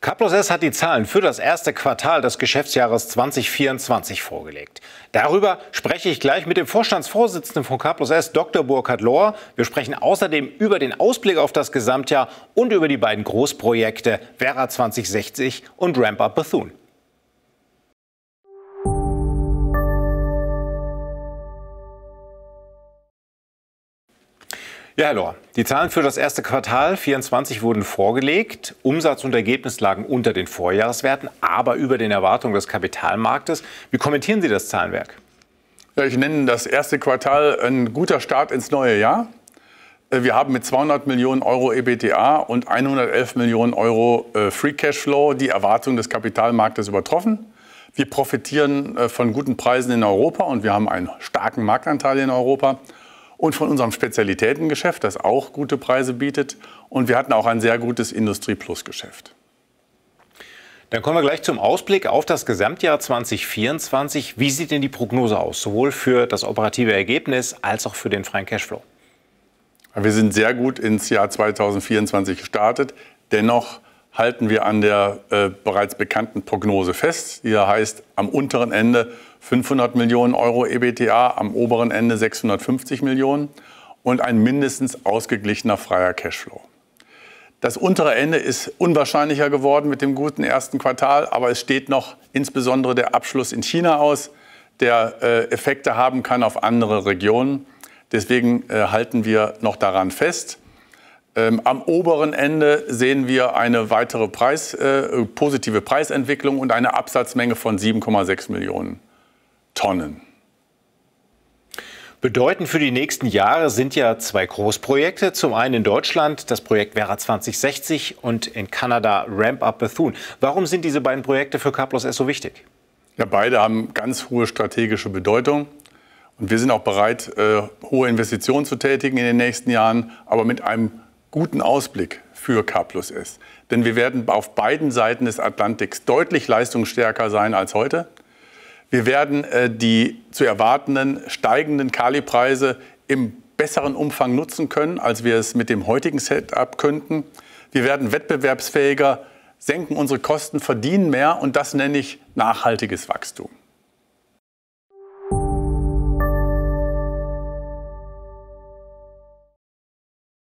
K plus S hat die Zahlen für das erste Quartal des Geschäftsjahres 2024 vorgelegt. Darüber spreche ich gleich mit dem Vorstandsvorsitzenden von K plus S, Dr. Burkhard Lohr. Wir sprechen außerdem über den Ausblick auf das Gesamtjahr und über die beiden Großprojekte Vera 2060 und Ramp Up Bethune. Ja, Herr die Zahlen für das erste Quartal 24 wurden vorgelegt. Umsatz und Ergebnis lagen unter den Vorjahreswerten, aber über den Erwartungen des Kapitalmarktes. Wie kommentieren Sie das Zahlenwerk? Ja, ich nenne das erste Quartal ein guter Start ins neue Jahr. Äh, wir haben mit 200 Millionen Euro EBTA und 111 Millionen Euro äh, Free Cashflow die Erwartungen des Kapitalmarktes übertroffen. Wir profitieren äh, von guten Preisen in Europa und wir haben einen starken Marktanteil in Europa und von unserem Spezialitätengeschäft, das auch gute Preise bietet. Und wir hatten auch ein sehr gutes Industrie-Plus-Geschäft. Dann kommen wir gleich zum Ausblick auf das Gesamtjahr 2024. Wie sieht denn die Prognose aus, sowohl für das operative Ergebnis als auch für den freien Cashflow? Wir sind sehr gut ins Jahr 2024 gestartet. Dennoch halten wir an der äh, bereits bekannten Prognose fest. Die heißt am unteren Ende 500 Millionen Euro EBTA, am oberen Ende 650 Millionen und ein mindestens ausgeglichener freier Cashflow. Das untere Ende ist unwahrscheinlicher geworden mit dem guten ersten Quartal, aber es steht noch insbesondere der Abschluss in China aus, der äh, Effekte haben kann auf andere Regionen. Deswegen äh, halten wir noch daran fest. Ähm, am oberen Ende sehen wir eine weitere Preis, äh, positive Preisentwicklung und eine Absatzmenge von 7,6 Millionen Tonnen. Bedeutend für die nächsten Jahre sind ja zwei Großprojekte. Zum einen in Deutschland das Projekt Vera 2060 und in Kanada Ramp Up Bethune. Warum sind diese beiden Projekte für Carplus S so wichtig? Ja, beide haben ganz hohe strategische Bedeutung. Und wir sind auch bereit, äh, hohe Investitionen zu tätigen in den nächsten Jahren, aber mit einem guten Ausblick für K plus S. Denn wir werden auf beiden Seiten des Atlantiks deutlich leistungsstärker sein als heute. Wir werden äh, die zu erwartenden steigenden Kalipreise im besseren Umfang nutzen können, als wir es mit dem heutigen Setup könnten. Wir werden wettbewerbsfähiger, senken unsere Kosten, verdienen mehr und das nenne ich nachhaltiges Wachstum.